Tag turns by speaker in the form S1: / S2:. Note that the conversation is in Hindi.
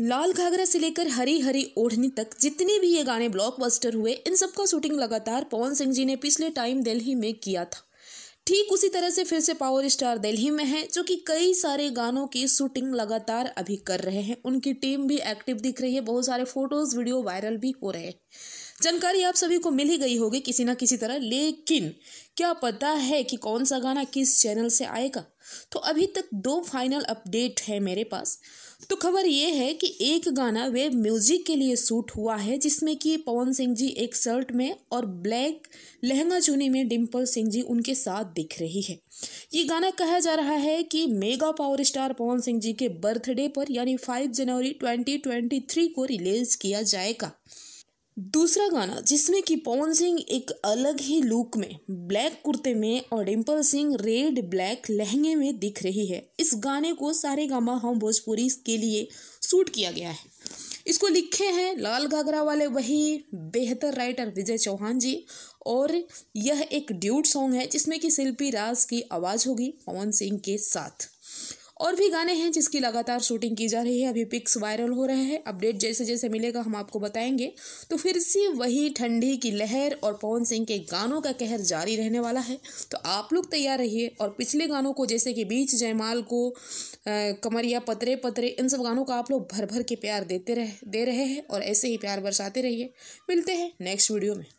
S1: लाल घाघरा से लेकर हरी हरी ओढ़नी तक जितने भी ये गाने ब्लॉकबस्टर हुए इन सबका शूटिंग लगातार पवन सिंह जी ने पिछले टाइम दिल्ली में किया था ठीक उसी तरह से फिर से पावर स्टार दिल्ली में है जो कि कई सारे गानों की शूटिंग लगातार अभी कर रहे हैं उनकी टीम भी एक्टिव दिख रही है बहुत सारे फोटोज वीडियो वायरल भी हो रहे हैं जानकारी आप सभी को मिल ही गई होगी किसी ना किसी तरह लेकिन क्या पता है कि कौन सा गाना किस चैनल से आएगा तो अभी तक दो फाइनल अपडेट है मेरे पास तो खबर ये है कि एक गाना वेब म्यूजिक के लिए सूट हुआ है जिसमें कि पवन सिंह जी एक शर्ट में और ब्लैक लहंगा चुनी में डिम्पल सिंह जी उनके साथ दिख रही है ये गाना कहा जा रहा है कि mega power star Pawan Singh ji के बर्थडे पर यानी फाइव जनवरी ट्वेंटी ट्वेंटी थ्री को रिलीज़ किया जाएगा दूसरा गाना जिसमें कि पवन सिंह एक अलग ही लुक में ब्लैक कुर्ते में और डिम्पल सिंह रेड ब्लैक लहंगे में दिख रही है इस गाने को सारे गामा हम भोजपुरी के लिए शूट किया गया है इसको लिखे हैं लाल घाघरा वाले वही बेहतर राइटर विजय चौहान जी और यह एक ड्यूट सॉन्ग है जिसमें कि शिल्पी राज की आवाज़ होगी पवन सिंह के साथ और भी गाने हैं जिसकी लगातार शूटिंग की जा रही है अभी पिक्स वायरल हो रहे हैं अपडेट जैसे जैसे मिलेगा हम आपको बताएंगे तो फिर से वही ठंडी की लहर और पवन सिंह के गानों का कहर जारी रहने वाला है तो आप लोग तैयार रहिए और पिछले गानों को जैसे कि बीच जयमाल को कमरिया पतरे पतरे इन सब गानों का आप लोग भर भर के प्यार देते रह दे रहे हैं और ऐसे ही प्यार बरसाते रहिए मिलते हैं नेक्स्ट वीडियो में